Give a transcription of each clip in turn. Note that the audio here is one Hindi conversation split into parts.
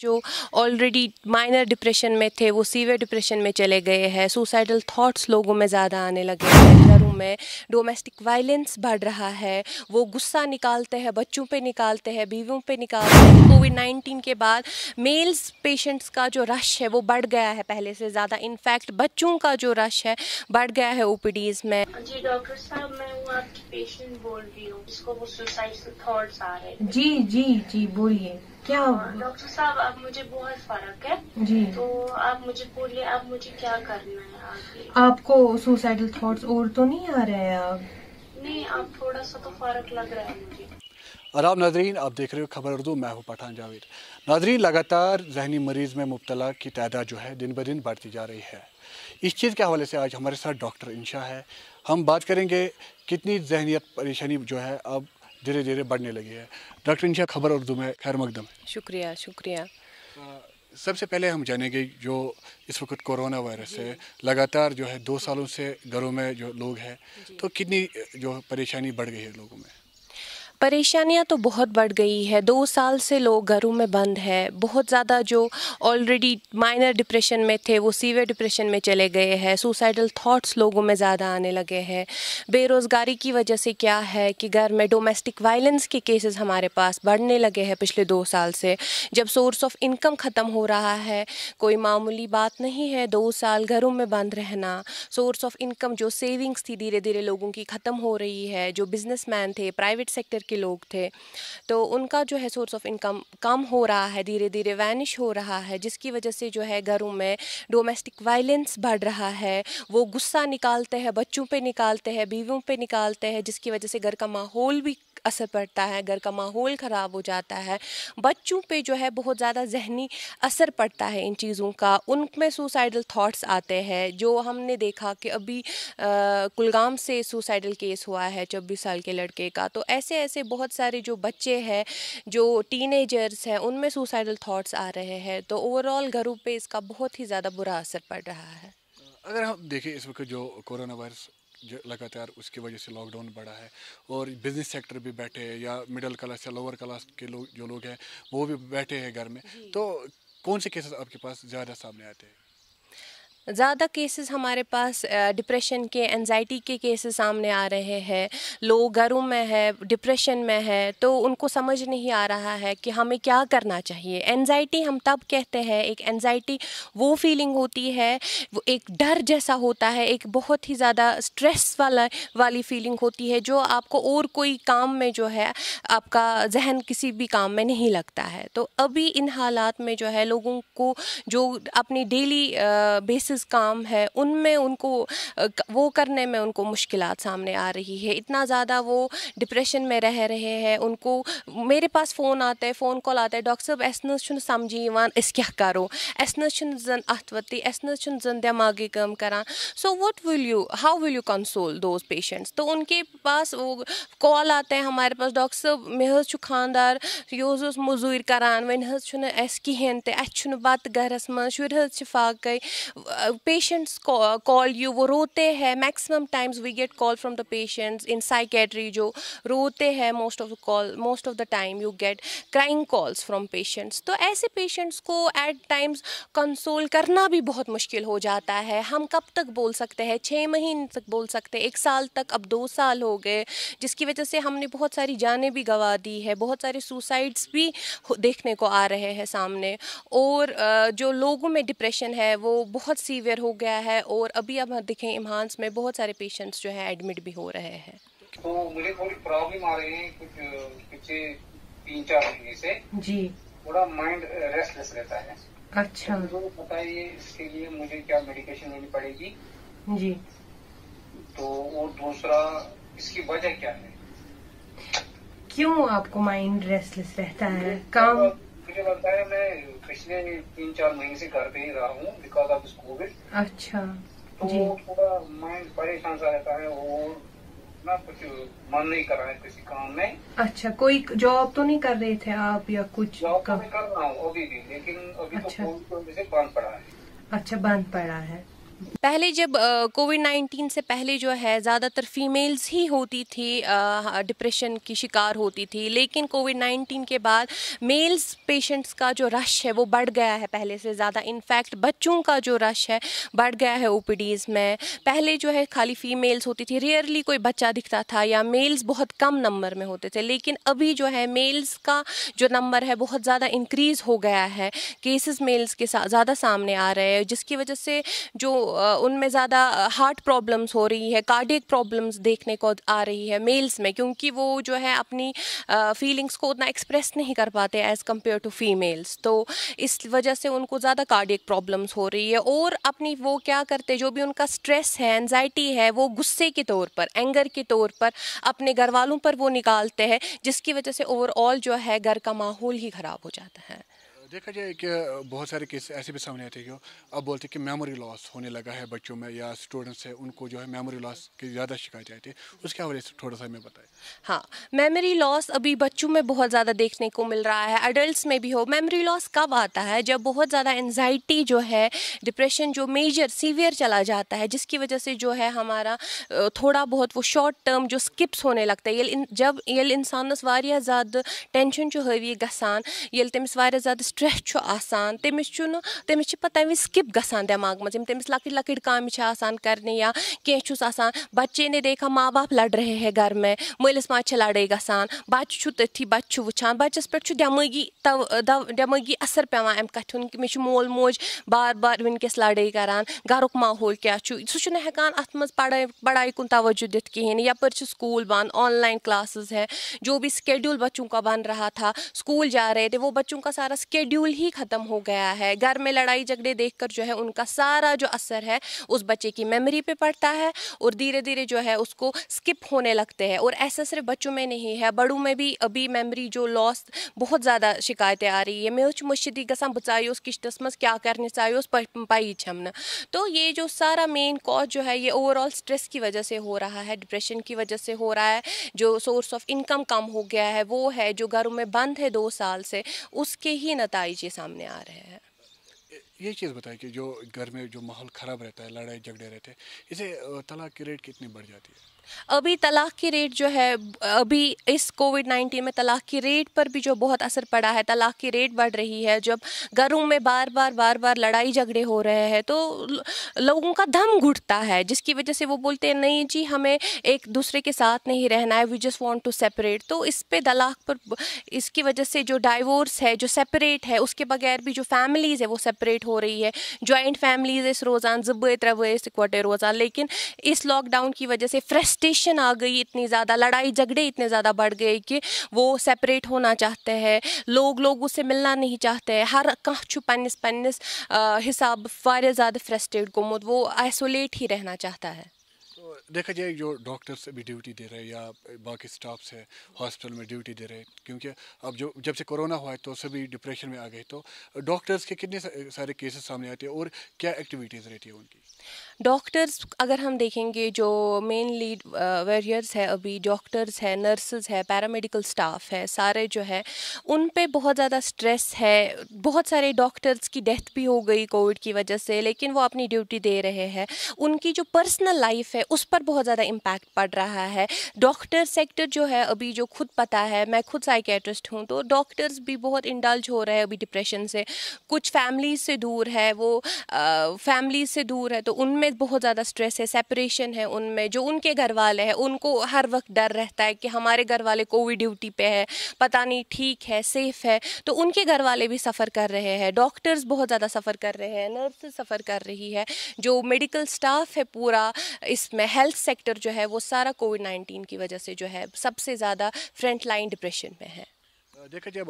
जो ऑलरेडी माइनर डिप्रेशन में थे वो सीवियर डिप्रेशन में चले गए हैं सुसाइडल थॉट्स लोगों में ज़्यादा आने लगे हैं में डोमेस्टिक वायलेंस बढ़ रहा है वो गुस्सा निकालते हैं बच्चों पे निकालते हैं बीवियों पे निकालते हैं कोविड नाइन्टीन के बाद मेल्स पेशेंट्स का जो रश है वो बढ़ गया है पहले से ज़्यादा इनफैक्ट बच्चों का जो रश है बढ़ गया है ओ में जी डॉक्टर साहब मैं आपकी पेशेंट बोल रही हूँ जी जी जी बोलिए क्या हाँ, डॉक्टर साहब अब मुझे बहुत फर्क है जी तो आप मुझे बोलिए आप मुझे क्या करना है आगे आपको सुसाइडल थॉट्स और तो नहीं नहीं आ रहा है अब नहीं अब थोड़ा सा तो फर्क लग रहा है मुझे और आप नाजरीन आप देख रहे हो खबर उर्दू मैं हूँ पठान जावेद नाजरीन लगातार जहनी मरीज़ में मुबतला की तादाद जो है दिन ब दिन बढ़ती जा रही है इस चीज़ के हवाले से आज हमारे साथ डॉक्टर इंशा है हम बात करेंगे कितनी जहनीत परेशानी जो है अब धीरे धीरे बढ़ने लगी है डॉक्टर इंशा खबर उर्दू में खैर मकदम शुक्रिया शुक्रिया तो सबसे पहले हम जानेंगे जो इस वक्त कोरोना वायरस है लगातार जो है दो सालों से घरों में जो लोग हैं तो कितनी जो परेशानी बढ़ गई है लोगों में परेशानियां तो बहुत बढ़ गई है दो साल से लोग घरों में बंद है बहुत ज़्यादा जो ऑलरेडी माइनर डिप्रेशन में थे वो सीवियर डिप्रेशन में चले गए हैं सुसाइडल थाट्स लोगों में ज़्यादा आने लगे हैं बेरोज़गारी की वजह से क्या है कि घर में डोमेस्टिक वायलेंस के केसेस हमारे पास बढ़ने लगे हैं पिछले दो साल से जब सोर्स ऑफ इनकम ख़त्म हो रहा है कोई मामूली बात नहीं है दो साल घरों में बंद रहना सोर्स ऑफ इनकम जो सेविंग्स थी धीरे धीरे लोगों की ख़त्म हो रही है जो बिजनेसमैन थे प्राइवेट सेक्टर के लोग थे तो उनका जो है सोर्स ऑफ इनकम कम हो रहा है धीरे धीरे वैनिश हो रहा है जिसकी वजह से जो है घरों में डोमेस्टिक वायलेंस बढ़ रहा है वो गुस्सा निकालते हैं बच्चों पे निकालते हैं बीवियों पे निकालते हैं जिसकी वजह से घर का माहौल भी असर पड़ता है घर का माहौल ख़राब हो जाता है बच्चों पे जो है बहुत ज़्यादा जहनी असर पड़ता है इन चीज़ों का उनमें सुसाइडल थाट्स आते हैं जो हमने देखा कि अभी कुलगाम से सुसाइडल केस हुआ है छब्बीस साल के लड़के का तो ऐसे ऐसे बहुत सारे जो बच्चे हैं जो टीनेजर्स हैं उनमें सुसाइडल थाट्स आ रहे हैं तो ओवरऑल घरों पर इसका बहुत ही ज़्यादा बुरा असर पड़ रहा है अगर हम देखें इस वक्त जो कोरोना वायरस लगातार उसकी वजह से लॉकडाउन बढ़ा है और बिजनेस सेक्टर भी बैठे हैं या मिडिल क्लास या लोअर क्लास के लोग जो लोग हैं वो भी बैठे हैं घर में तो कौन से केसेस आपके पास ज़्यादा सामने आते हैं ज़्यादा केसेस हमारे पास डिप्रेशन के एनजाइटी के केसेस सामने आ रहे हैं लोग घरों में है डिप्रेशन में है तो उनको समझ नहीं आ रहा है कि हमें क्या करना चाहिए एनजाइटी हम तब कहते हैं एक एनजाइटी वो फीलिंग होती है वो एक डर जैसा होता है एक बहुत ही ज़्यादा स्ट्रेस वाला वाली फीलिंग होती है जो आपको और कोई काम में जो है आपका जहन किसी भी काम में नहीं लगता है तो अभी इन हालात में जो है लोगों को जो अपनी डेली बेसिस वर्कर्स काम है उनमें उनको वो करने में उनको मुश्किल सामने आ रही है इतना ज़्यादा वो डिप्रेशन में रह रहे हैं उनको मेरे पास फ़ोन आते हैं फ़ोन कॉल आते हैं डॉक्टर साहब अस समझी इस क्या करो अस जन अथवत वती अस जन दिमागी कम करा so what will you how will you console those patients तो उनके पास वो कॉल आते हैं हमारे पास डॉक्टर साहब मे खानदार यह मजूर करान वह कहें कहें तह बत गरस मं शुर फाके पेशेंट्स कॉल यू वो रोते हैं maximum times we get call from the patients in psychiatry जो रोते हैं most of the call most of the time you get crying calls from patients तो ऐसे पेशेंट्स को एट टाइम्स कंसोल करना भी बहुत मुश्किल हो जाता है हम कब तक बोल सकते हैं छः महीने तक बोल सकते हैं एक साल तक अब दो साल हो गए जिसकी वजह से हमने बहुत सारी जानें भी गंवा दी है बहुत सारे सुसाइड्स भी देखने को आ रहे हैं सामने और जो लोगों में डिप्रेशन है वो बहुत सीवियर हो गया है और अभी अब दिखें इम्हांस में बहुत सारे पेशेंट्स जो है एडमिट भी हो रहे हैं तो मुझे थोड़ी प्रॉब्लम आ रही है कुछ पीछे तीन चार महीने से जी थोड़ा माइंड रेस्टलेस रहता है अच्छा तो है इसके लिए मुझे क्या मेडिकेशन लेनी पड़ेगी जी तो और दूसरा इसकी वजह क्या है क्यों आपको माइंड रेस्टलेस रहता है काम मुझे लगता है मैं पिछले तीन चार महीने से घर पे ही रहा हूँ बिकॉज ऑफ कोविड अच्छा तो थोड़ा माइंड परेशान सा रहता है और ना कुछ मन नहीं कर रहा है किसी काम में अच्छा कोई जॉब तो नहीं कर रहे थे आप या कुछ जॉब तो कर रहा हूँ अभी भी लेकिन अभी तो अच्छा। तो कोविड की वजह से बंद पड़ा है अच्छा बंद पड़ा है पहले जब कोविड नाइन्टीन से पहले जो है ज़्यादातर फीमेल्स ही होती थी डिप्रेशन की शिकार होती थी लेकिन कोविड नाइन्टीन के बाद मेल्स पेशेंट्स का जो रश है वो बढ़ गया है पहले से ज़्यादा इनफैक्ट बच्चों का जो रश है बढ़ गया है ओ में पहले जो है खाली फीमेल्स होती थी रेयरली कोई बच्चा दिखता था या मेल्स बहुत कम नंबर में होते थे लेकिन अभी जो है मेल्स का जो नंबर है बहुत ज़्यादा इंक्रीज़ हो गया है केसेस मेल्स के साथ ज़्यादा सामने आ रहे हैं जिसकी वजह से जो उनमें ज़्यादा हार्ट प्रॉब्लम्स हो रही है कार्डियक प्रॉब्लम्स देखने को आ रही है मेल्स में क्योंकि वो जो है अपनी फीलिंग्स को उतना एक्सप्रेस नहीं कर पाते एज़ कम्पेयर टू फीमेल्स तो इस वजह से उनको ज़्यादा कार्डियक प्रॉब्लम्स हो रही है और अपनी वो क्या करते जो भी उनका स्ट्रेस है एनजाइटी है वो गुस्से के तौर पर एंगर के तौर पर अपने घर वालों पर वो निकालते हैं जिसकी वजह से ओवरऑल जो है घर का माहौल ही ख़राब हो जाता है देखा जाए कि बहुत सारे केस ऐसे भी सामने आते हैं कि अब बोलते हैं कि मेमोरी लॉस होने लगा है बच्चों में या स्टूडेंट्स हैं उनको जो है मेमोरी लॉस की ज़्यादा शिकायत आती है उसके हवाले से थोड़ा सा हमें बताएं हाँ मेमोरी लॉस अभी बच्चों में बहुत ज़्यादा देखने को मिल रहा है अडल्ट में भी हो मेमोरी लॉस कब आता है जब बहुत ज़्यादा एनजाइटी जो है डिप्रेशन जो मेजर सीवियर चला जाता है जिसकी वजह से जो है हमारा थोड़ा बहुत वो शॉर्ट टर्म जो स्किप्स होने लगता है ये जब ये इंसानस ज़्यादा टेंशन जो हवी गसान ये तमिस ज़्यादा سٹرٛٮ۪س چھُ آسان تٔمِس چھُنہٕ تٔمِس چھِ پَتہٕ تَمہِ وِزِ سِکِپ گژھان دٮ۪ماغ منٛز یِم تٔمِس لۄکٕٹۍ لۄکٕٹۍ کامہِ چھِ آسان کَرنہِ یا کینٛہہ چھُس آسان بَچے نے دیکھا ماں باپ لَڑ رہے ہے گَر میں مٲلِس ماجہِ چھِ لَڑٲے گژھان بَچہِ چھُ تٔتھی بَچہِ چھُ وٕچھان بَچَس پٮ۪ٹھ چھُ دٮ۪مٲغی تَو دَو دٮ۪مٲغی اَثر پیٚوان اَمہِ کَتھِ ہُنٛد کہِ مےٚ چھُ مول موج بار بار وٕنکیٚس لَڑٲے کَران گَرُک ماحول کیٛاہ چھُ سُہ چھُنہٕ ہٮ۪کان اَتھ منٛز پَڑٲے پَڑایہِ کُن توجہ دِتھ کِہیٖنۍ یَپٲرۍ چھِ سکوٗل بنٛد آن لاین کٕلاسٕز ہے جو بی سکیڈیوٗل بَچوں کا بَن رہا تھا سکوٗل جا رہے تھے وہ بَچوں کا سارا سکیڈیوٗل शेड्यूल ही ख़त्म हो गया है घर में लड़ाई झगड़े देखकर जो है उनका सारा जो असर है उस बच्चे की मेमोरी पे पड़ता है और धीरे धीरे जो है उसको स्किप होने लगते हैं और ऐसा सिर्फ बच्चों में नहीं है बड़ों में भी अभी मेमोरी जो लॉस बहुत ज़्यादा शिकायतें आ रही है मे मुश्दी गसान बचायोस किश्त मज क्या करने चाहिए पाई छमन तो ये जो सारा मेन कॉज जो है ये ओवरऑल स्ट्रेस की वजह से हो रहा है डिप्रेशन की वजह से हो रहा है जो सोर्स ऑफ इनकम कम हो गया है वो है जो घरों में बंद है दो साल से उसके ही नतज नतज ये सामने आ रहे हैं ये चीज़ बताइए कि जो घर में जो माहौल ख़राब रहता है लड़ाई झगड़े रहते हैं इसे तलाक की रेट कितनी बढ़ जाती है अभी तलाक की रेट जो है अभी इस कोविड नाइन्टीन में तलाक की रेट पर भी जो बहुत असर पड़ा है तलाक की रेट बढ़ रही है जब घरों में बार बार बार बार लड़ाई झगड़े हो रहे हैं तो लोगों का दम घुटता है जिसकी वजह से वो बोलते हैं नहीं जी हमें एक दूसरे के साथ नहीं रहना है we just want to separate तो इस पर तलाक पर इसकी वजह से जो डाइवोर्स है जो सेपरेट है उसके बगैर भी जो फैमिलीज़ है वो सेपरेट हो रही है जॉइंट फैमिलीज़ इस रोज़ान जब त्रे इकवटे रोज़ान लेकिन इस लॉकडाउन की वजह से फ्रेश डेवस्टेशन आ गई इतनी ज़्यादा लड़ाई झगड़े इतने ज़्यादा बढ़ गए कि वो सेपरेट होना चाहते हैं लोग लोगों से मिलना नहीं चाहते हैं हर कह पन्नस पन्नस हिसाब वारे ज़्यादा फ्रस्ट्रेट गोमुत वो आइसोलेट ही रहना चाहता है तो देखा जाए जो डॉक्टर्स अभी ड्यूटी दे रहे हैं या बाकी स्टाफ्स है हॉस्पिटल में ड्यूटी दे रहे हैं क्योंकि अब जो जब से कोरोना हुआ है तो सभी डिप्रेशन में आ गए तो डॉक्टर्स के कितने सारे केसेस सामने आते हैं और क्या एक्टिविटीज़ रहती है उनकी डॉक्टर्स अगर हम देखेंगे जो मेनली लीड वेरियर्स है अभी डॉक्टर्स है नर्सेज है पैरामेडिकल स्टाफ है सारे जो है उन पे बहुत ज़्यादा स्ट्रेस है बहुत सारे डॉक्टर्स की डेथ भी हो गई कोविड की वजह से लेकिन वो अपनी ड्यूटी दे रहे हैं उनकी जो पर्सनल लाइफ है उस पर बहुत ज़्यादा इम्पैक्ट पड़ रहा है डॉक्टर सेक्टर जो है अभी जो खुद पता है मैं खुद साइकेट्रिस्ट हूँ तो डॉक्टर्स भी बहुत इंडल्ज हो रहे हैं अभी डिप्रेशन से कुछ फैमिली से दूर है वो फैमिली से दूर है तो उनमें में बहुत ज़्यादा स्ट्रेस है सेपरेशन है उनमें जो उनके घर वाले हैं उनको हर वक्त डर रहता है कि हमारे घर वाले कोविड ड्यूटी पे है पता नहीं ठीक है सेफ है तो उनके घर वाले भी सफ़र कर रहे हैं डॉक्टर्स बहुत ज़्यादा सफ़र कर रहे हैं नर्स सफ़र कर रही है जो मेडिकल स्टाफ है पूरा इसमें हेल्थ सेक्टर जो है वो सारा कोविड नाइन्टीन की वजह से जो है सबसे ज़्यादा फ्रंट लाइन डिप्रेशन में है देखा जब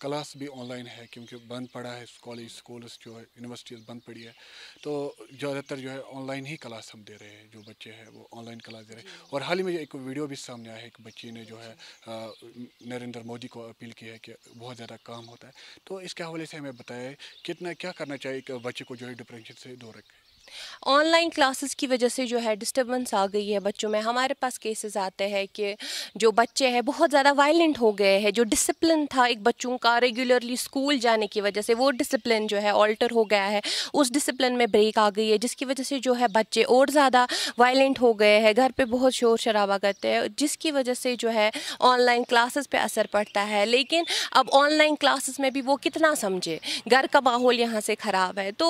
क्लास भी ऑनलाइन है क्योंकि बंद पड़ा है कॉलेज स्कूल्स जो है यूनिवर्सिटीज़ बंद पड़ी है तो ज़्यादातर जो है ऑनलाइन ही क्लास हम दे रहे हैं जो बच्चे हैं वो ऑनलाइन क्लास दे रहे हैं और हाल ही में एक वीडियो भी सामने आया है एक बच्चे ने जो है नरेंद्र मोदी को अपील की है कि बहुत ज़्यादा काम होता है तो इसके हवाले से हमें बताया कितना क्या करना चाहिए कि बच्चे को जो है डिप्रेशन से दूर रखें ऑनलाइन क्लासेस की वजह से जो है डिस्टर्बेंस आ गई है बच्चों में हमारे पास केसेस आते हैं कि जो बच्चे हैं बहुत ज़्यादा वायलेंट हो गए हैं जो डिसिप्लिन था एक बच्चों का रेगुलरली स्कूल जाने की वजह से वो डिसिप्लिन जो है ऑल्टर हो गया है उस डिसिप्लिन में ब्रेक आ गई है जिसकी वजह से जो है बच्चे और ज़्यादा वायलेंट हो गए हैं घर पर बहुत शोर शराबा करते हैं जिसकी वजह से जो है ऑनलाइन क्लासेस पर असर पड़ता है लेकिन अब ऑनलाइन क्लासेस में भी वो कितना समझे घर का माहौल यहाँ से ख़राब है तो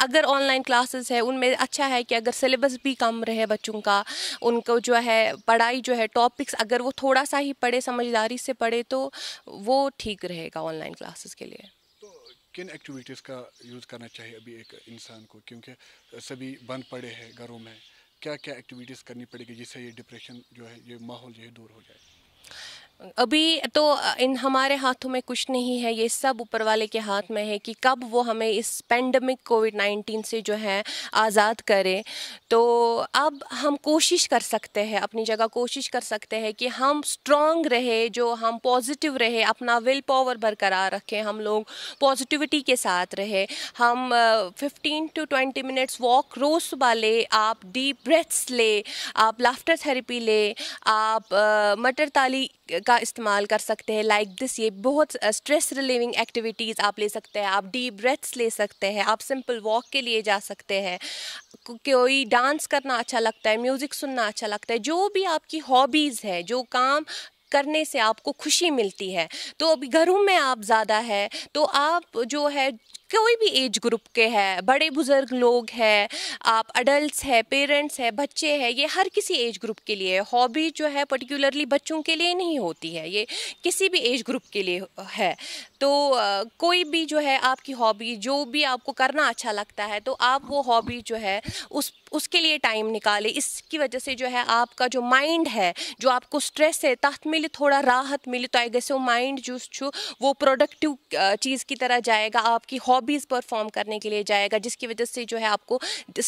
अगर ऑनलाइन क्लासेस है है उनमें अच्छा है कि अगर सिलेबस भी कम रहे बच्चों का उनको जो है पढ़ाई जो है टॉपिक्स अगर वो थोड़ा सा ही पढ़े समझदारी से पढ़े तो वो ठीक रहेगा ऑनलाइन क्लासेस के लिए तो किन एक्टिविटीज़ का यूज़ करना चाहिए अभी एक इंसान को क्योंकि सभी बंद पड़े हैं घरों में क्या क्या एक्टिविटीज़ करनी पड़ेगी जिससे ये डिप्रेशन जो है ये माहौल जो है दूर हो जाए अभी तो इन हमारे हाथों में कुछ नहीं है ये सब ऊपर वाले के हाथ में है कि कब वो हमें इस पेंडेमिक कोविड नाइन्टीन से जो है आज़ाद करें तो अब हम कोशिश कर सकते हैं अपनी जगह कोशिश कर सकते हैं कि हम स्ट्रांग रहे जो हम पॉजिटिव रहे अपना विल पावर बरकरार रखें हम लोग पॉजिटिविटी के साथ रहे हम fifteen to twenty minutes walk रोज़ सुबह ले आप डीप ब्रेथ्स ले आप लाफ्टर थेरेपी ले आप मटर ताली का इस्तेमाल कर सकते हैं लाइक दिस ये बहुत स्ट्रेस रिलीविंग एक्टिविटीज़ आप ले सकते हैं आप डीप ब्रेथ्स ले सकते हैं आप सिंपल वॉक के लिए जा सकते हैं कोई डांस करना अच्छा लगता है म्यूज़िक सुनना अच्छा लगता है जो भी आपकी हॉबीज़ है जो काम करने से आपको खुशी मिलती है तो अभी घरों में आप ज़्यादा है तो आप जो है कोई भी एज ग्रुप के है बड़े बुज़ुर्ग लोग हैं आप अडल्ट है पेरेंट्स है बच्चे हैं ये हर किसी एज ग्रुप के लिए हॉबी जो है पर्टिकुलरली बच्चों के लिए नहीं होती है ये किसी भी एज ग्रुप के लिए है तो कोई भी जो है आपकी हॉबी जो भी आपको करना अच्छा लगता है तो आप वो हॉबी जो है उस उसके लिए टाइम निकाले इसकी वजह से जो है आपका जो माइंड है जो आपको स्ट्रेस है तथ मिले थोड़ा राहत मिले तो आई गेस वो माइंड जो वो प्रोडक्टिव चीज़ की तरह जाएगा आपकी हॉबी हॉबीज़ परफॉर्म करने के लिए जाएगा जिसकी वजह से जो है आपको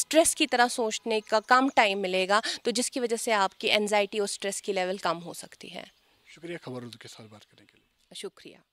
स्ट्रेस की तरह सोचने का कम टाइम मिलेगा तो जिसकी वजह से आपकी एनजाइटी और स्ट्रेस की लेवल कम हो सकती है शुक्रिया खबर के साथ बात करने के लिए शुक्रिया